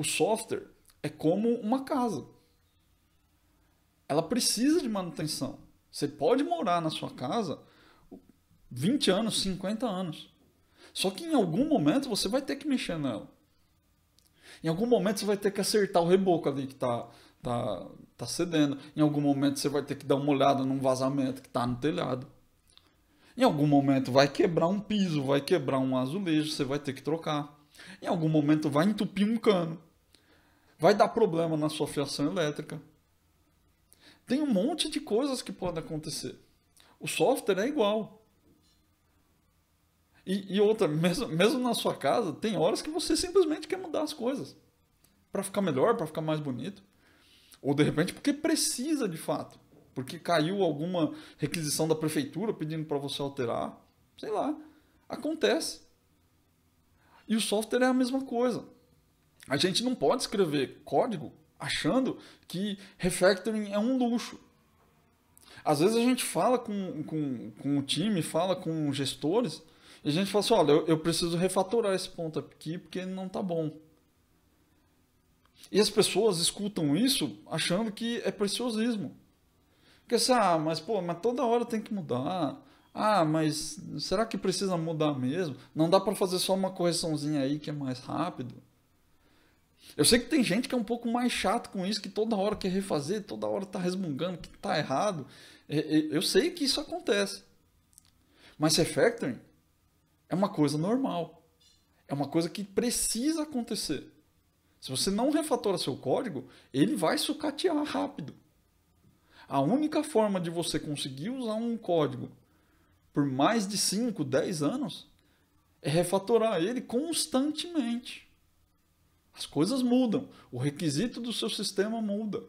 o software é como uma casa. Ela precisa de manutenção. Você pode morar na sua casa 20 anos, 50 anos. Só que em algum momento você vai ter que mexer nela. Em algum momento você vai ter que acertar o reboco ali que está tá, tá cedendo. Em algum momento você vai ter que dar uma olhada num vazamento que está no telhado. Em algum momento vai quebrar um piso, vai quebrar um azulejo, você vai ter que trocar. Em algum momento vai entupir um cano. Vai dar problema na sua fiação elétrica. Tem um monte de coisas que podem acontecer. O software é igual. E, e outra, mesmo, mesmo na sua casa, tem horas que você simplesmente quer mudar as coisas para ficar melhor, para ficar mais bonito. Ou de repente porque precisa de fato. Porque caiu alguma requisição da prefeitura pedindo para você alterar. Sei lá. Acontece. E o software é a mesma coisa. A gente não pode escrever código achando que refactoring é um luxo. Às vezes a gente fala com, com, com o time, fala com gestores, e a gente fala assim, olha, eu, eu preciso refatorar esse ponto aqui porque ele não está bom. E as pessoas escutam isso achando que é preciosismo. Porque assim, ah, mas pô, mas toda hora tem que mudar. Ah, mas será que precisa mudar mesmo? Não dá para fazer só uma correçãozinha aí que é mais rápido? Eu sei que tem gente que é um pouco mais chato com isso, que toda hora quer refazer, toda hora tá resmungando que tá errado. Eu sei que isso acontece. Mas refactoring é, é uma coisa normal. É uma coisa que precisa acontecer. Se você não refatora seu código, ele vai sucatear rápido. A única forma de você conseguir usar um código por mais de 5, 10 anos é refatorar ele constantemente. As coisas mudam, o requisito do seu sistema muda.